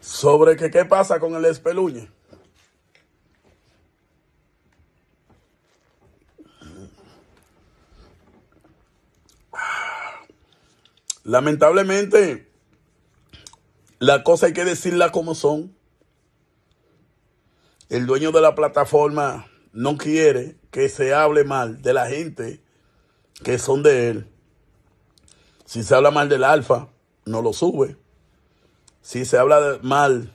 sobre que qué pasa con el espeluñe. Lamentablemente, la cosa hay que decirla como son. El dueño de la plataforma no quiere que se hable mal de la gente que son de él. Si se habla mal del alfa, no lo sube si se habla mal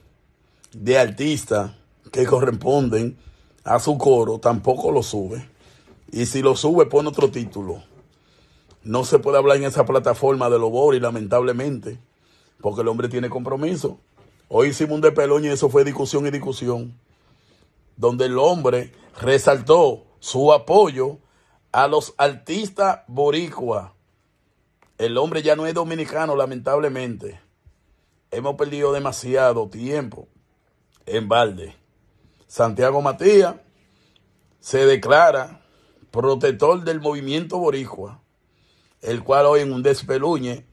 de artistas que corresponden a su coro, tampoco lo sube. Y si lo sube, pone otro título. No se puede hablar en esa plataforma de y lamentablemente, porque el hombre tiene compromiso. Hoy hicimos un Pelón y eso fue discusión y discusión, donde el hombre resaltó su apoyo a los artistas boricua. El hombre ya no es dominicano, lamentablemente hemos perdido demasiado tiempo en balde. Santiago Matías se declara protector del movimiento boricua, el cual hoy en un despeluñe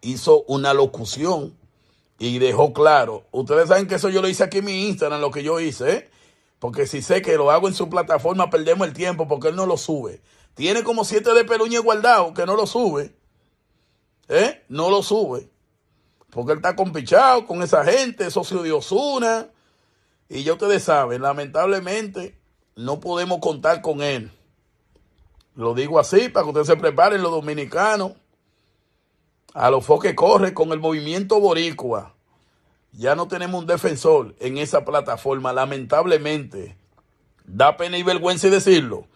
hizo una locución y dejó claro. Ustedes saben que eso yo lo hice aquí en mi Instagram, lo que yo hice, ¿eh? porque si sé que lo hago en su plataforma, perdemos el tiempo porque él no lo sube. Tiene como siete de guardados que no lo sube. ¿Eh? No lo sube. Porque él está compichado con esa gente, socio de Osuna. Y yo ustedes saben, lamentablemente no podemos contar con él. Lo digo así para que ustedes se preparen los dominicanos a los que corre con el movimiento boricua. Ya no tenemos un defensor en esa plataforma, lamentablemente. Da pena y vergüenza decirlo.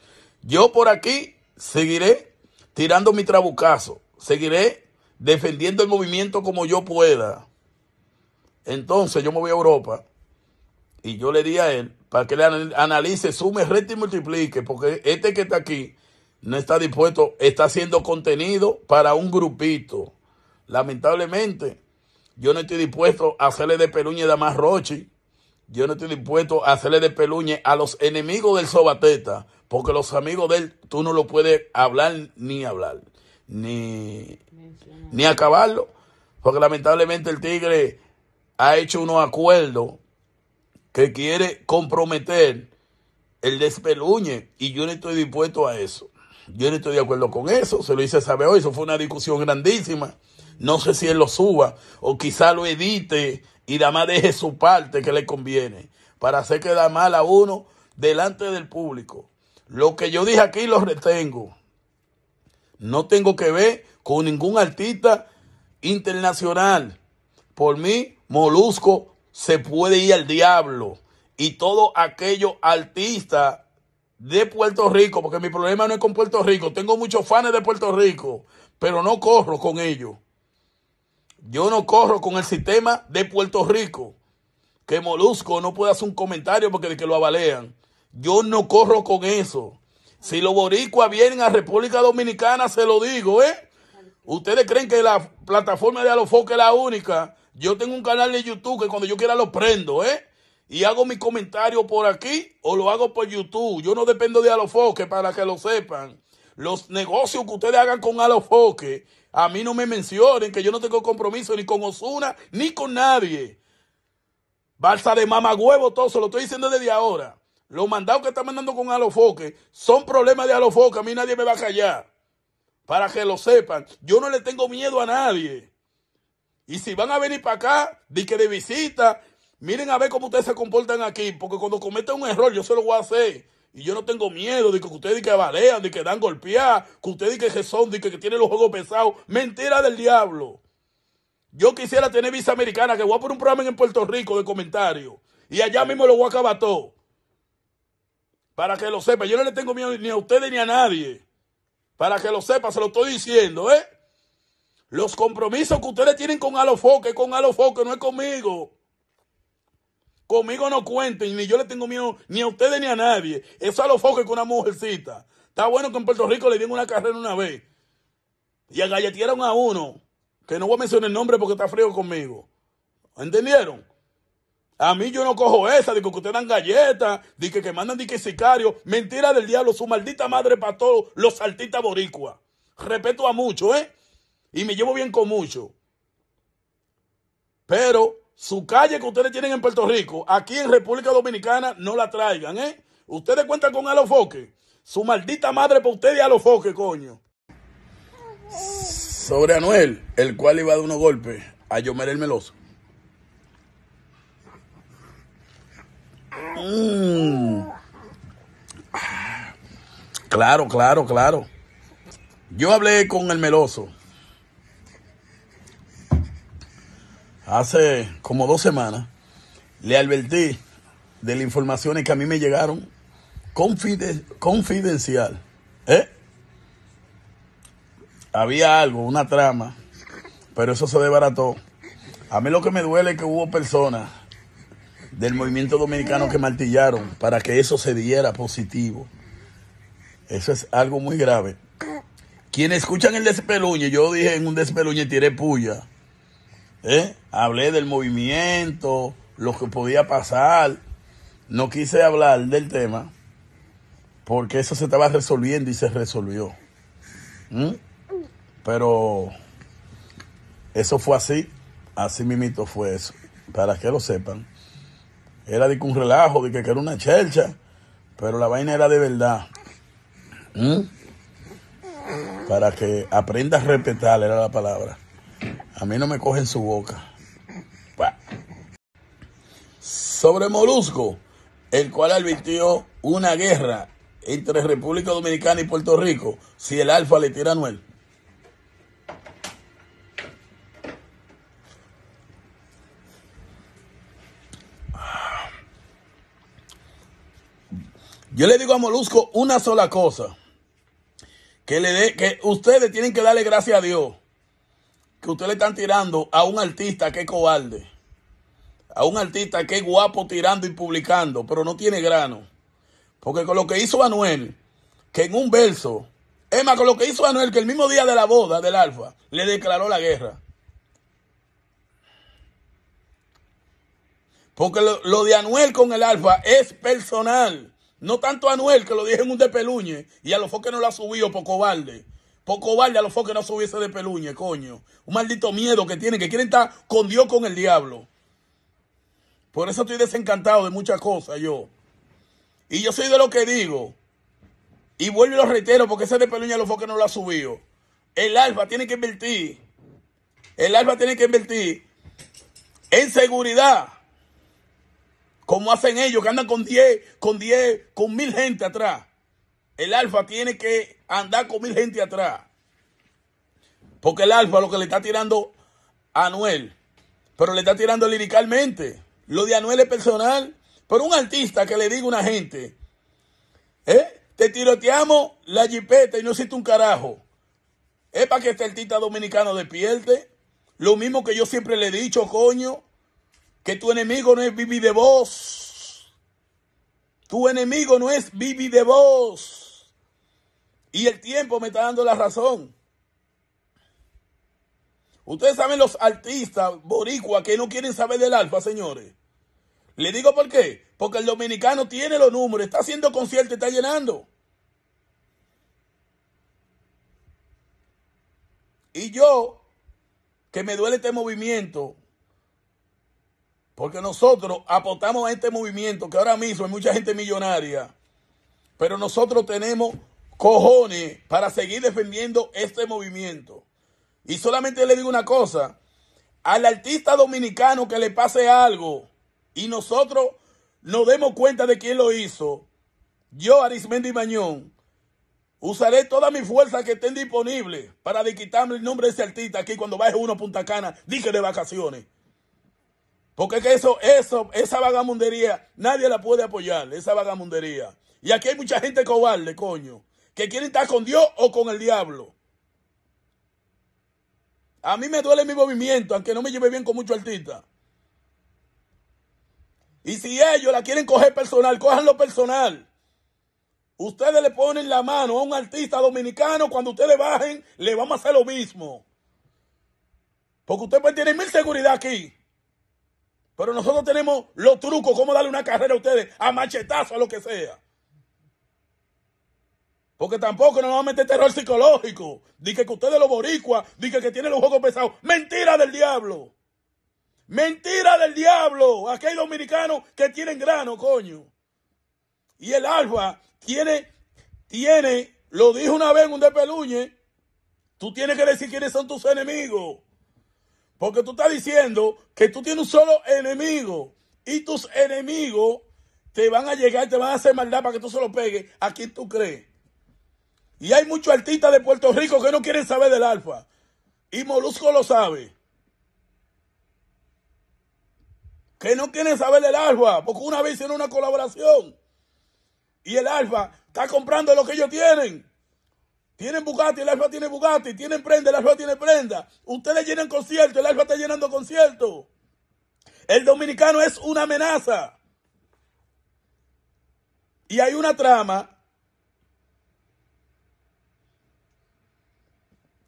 Yo por aquí seguiré tirando mi trabucazo, seguiré defendiendo el movimiento como yo pueda. Entonces yo me voy a Europa y yo le di a él para que le analice, sume, rete y multiplique, porque este que está aquí no está dispuesto, está haciendo contenido para un grupito. Lamentablemente, yo no estoy dispuesto a hacerle de peluñe a Damas Rochi. Yo no estoy dispuesto a hacerle de peluñe a los enemigos del Sobateta, porque los amigos de él tú no lo puedes hablar ni hablar ni, ni acabarlo, porque lamentablemente el Tigre ha hecho unos acuerdos que quiere comprometer el despeluñe y yo no estoy dispuesto a eso. Yo no estoy de acuerdo con eso, se lo hice saber hoy, eso fue una discusión grandísima. No sé si él lo suba o quizá lo edite y más deje su parte que le conviene para hacer que da mal a uno delante del público. Lo que yo dije aquí lo retengo. No tengo que ver con ningún artista internacional. Por mí, Molusco se puede ir al diablo. Y todos aquellos artistas de Puerto Rico, porque mi problema no es con Puerto Rico. Tengo muchos fans de Puerto Rico, pero no corro con ellos. Yo no corro con el sistema de Puerto Rico. Que Molusco no puede hacer un comentario porque de que lo avalean. Yo no corro con eso. Si los boricuas vienen a República Dominicana, se lo digo, ¿eh? Ustedes creen que la plataforma de Alofoque es la única. Yo tengo un canal de YouTube que cuando yo quiera lo prendo, ¿eh? Y hago mi comentario por aquí o lo hago por YouTube. Yo no dependo de Alofoque para que lo sepan. Los negocios que ustedes hagan con Alofoque, a mí no me mencionen que yo no tengo compromiso ni con Osuna ni con nadie. Balsa de mamagüevo, todo se lo estoy diciendo desde ahora. Los mandados que están mandando con alofoque son problemas de alofoque. A mí nadie me va a callar. Para que lo sepan, yo no le tengo miedo a nadie. Y si van a venir para acá, de que de visita, miren a ver cómo ustedes se comportan aquí. Porque cuando cometen un error, yo se lo voy a hacer. Y yo no tengo miedo de que ustedes digan que balean, de que dan golpear, que ustedes digan que son, de que, tienen los juegos pesados. Mentira del diablo. Yo quisiera tener visa americana, que voy a poner un programa en Puerto Rico de comentarios. Y allá mismo lo voy a acabar todo. Para que lo sepa, yo no le tengo miedo ni a ustedes ni a nadie. Para que lo sepa, se lo estoy diciendo, ¿eh? Los compromisos que ustedes tienen con Alofoque, con Alofoque, no es conmigo. Conmigo no cuenten, ni yo le tengo miedo ni a ustedes ni a nadie. Eso Alofoque con una mujercita. Está bueno que en Puerto Rico le dieron una carrera una vez. Y agalletearon a uno, que no voy a mencionar el nombre porque está frío conmigo. ¿Entendieron? A mí yo no cojo esa, digo que ustedes dan galletas, de que, mandan de que sicario, Mentira del diablo, su maldita madre para todos los artistas boricuas. Respeto a muchos, ¿eh? Y me llevo bien con mucho. Pero su calle que ustedes tienen en Puerto Rico, aquí en República Dominicana, no la traigan, ¿eh? Ustedes cuentan con Alofoque. Su maldita madre para ustedes Alofoque, coño. Sobre Anuel, el cual iba a dar unos golpes a Yomer el Meloso. Mm. Claro, claro, claro. Yo hablé con el meloso hace como dos semanas. Le advertí de las informaciones que a mí me llegaron confidencial. ¿Eh? Había algo, una trama, pero eso se desbarató. A mí lo que me duele es que hubo personas del movimiento dominicano que martillaron para que eso se diera positivo. Eso es algo muy grave. Quienes escuchan el despeluñe, yo dije en un despeluñe tiré puya. ¿eh? Hablé del movimiento, lo que podía pasar. No quise hablar del tema porque eso se estaba resolviendo y se resolvió. ¿Mm? Pero eso fue así, así mito fue eso, para que lo sepan. Era de que un relajo, de que, era una chercha, pero la vaina era de verdad. ¿Mm? Para que aprendas a respetar, era la palabra. A mí no me cogen su boca. Sobre Molusco, el cual advirtió una guerra entre República Dominicana y Puerto Rico si el Alfa le tira a Noel. Yo le digo a Molusco una sola cosa. Que, le dé, que ustedes tienen que darle gracias a Dios. Que ustedes le están tirando a un artista que es cobarde. A un artista que es guapo tirando y publicando, pero no tiene grano. Porque con lo que hizo Anuel, que en un verso, es más, con lo que hizo Anuel, que el mismo día de la boda del Alfa, le declaró la guerra. Porque lo, lo de Anuel con el Alfa es personal. No tanto a Anuel, que lo dije en un de Peluñe, y a los foques no lo ha subido por cobarde. Por cobarde a los que no subiese de Peluñe, coño. Un maldito miedo que tienen, que quieren estar con Dios, con el diablo. Por eso estoy desencantado de muchas cosas yo. Y yo soy de lo que digo. Y vuelvo y lo reitero, porque ese de Peluñe a los foques no lo ha subido. El Alfa tiene que invertir. El Alfa tiene que invertir en seguridad como hacen ellos que andan con 10, con 10, con mil gente atrás. El alfa tiene que andar con mil gente atrás. Porque el alfa lo que le está tirando a Anuel, pero le está tirando liricalmente. Lo de Anuel es personal, pero un artista que le diga a una gente, ¿eh? te tiroteamos la jipeta y no hiciste un carajo. Es para que este artista dominicano despierte. Lo mismo que yo siempre le he dicho, coño que tu enemigo no es vivir de vos. Tu enemigo no es vivir de vos. Y el tiempo me está dando la razón. Ustedes saben los artistas boricua que no quieren saber del alfa, señores. Le digo por qué. Porque el dominicano tiene los números, está haciendo conciertos, está llenando. Y yo, que me duele este movimiento, porque nosotros aportamos a este movimiento que ahora mismo hay mucha gente millonaria. Pero nosotros tenemos cojones para seguir defendiendo este movimiento. Y solamente le digo una cosa. Al artista dominicano que le pase algo y nosotros nos demos cuenta de quién lo hizo, yo, Arismendi Mañón, usaré toda mi fuerza que estén disponibles para quitarme el nombre de ese artista aquí cuando baje uno a Punta Cana, dije de vacaciones. Porque eso, eso, esa vagamundería, nadie la puede apoyar, esa vagamundería. Y aquí hay mucha gente cobarde, coño, que quiere estar con Dios o con el diablo. A mí me duele mi movimiento, aunque no me lleve bien con muchos artistas. Y si ellos la quieren coger personal, cójanlo personal. Ustedes le ponen la mano a un artista dominicano, cuando ustedes bajen, le vamos a hacer lo mismo. Porque ustedes pues tienen mil seguridad aquí. Pero nosotros tenemos los trucos, cómo darle una carrera a ustedes, a machetazo, a lo que sea. Porque tampoco nos vamos a meter terror psicológico. dije que ustedes los boricuas, dice que tienen los juegos pesados. Mentira del diablo. Mentira del diablo. Aquí hay dominicanos que tienen grano, coño. Y el alfa tiene, tiene, lo dijo una vez en un de Peluñe, tú tienes que decir quiénes son tus enemigos. Porque tú estás diciendo que tú tienes un solo enemigo y tus enemigos te van a llegar, te van a hacer maldad para que tú se lo pegues a quien tú crees. Y hay muchos artistas de Puerto Rico que no quieren saber del alfa. Y Molusco lo sabe. Que no quieren saber del alfa. Porque una vez hicieron una colaboración. Y el alfa está comprando lo que ellos tienen. Tienen Bugatti, el Alfa tiene Bugatti. Tienen prenda, el Alfa tiene prenda. Ustedes llenan conciertos, el Alfa está llenando conciertos. El dominicano es una amenaza. Y hay una trama.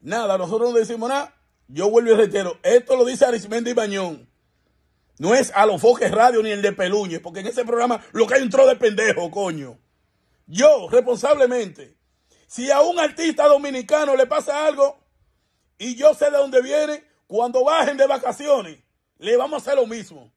Nada, nosotros no decimos nada. Yo vuelvo y reitero, esto lo dice Arismendi Bañón. No es a los foques radio ni el de Peluñez. porque en ese programa lo que hay un tro de pendejo, coño. Yo, responsablemente, si a un artista dominicano le pasa algo y yo sé de dónde viene, cuando bajen de vacaciones, le vamos a hacer lo mismo.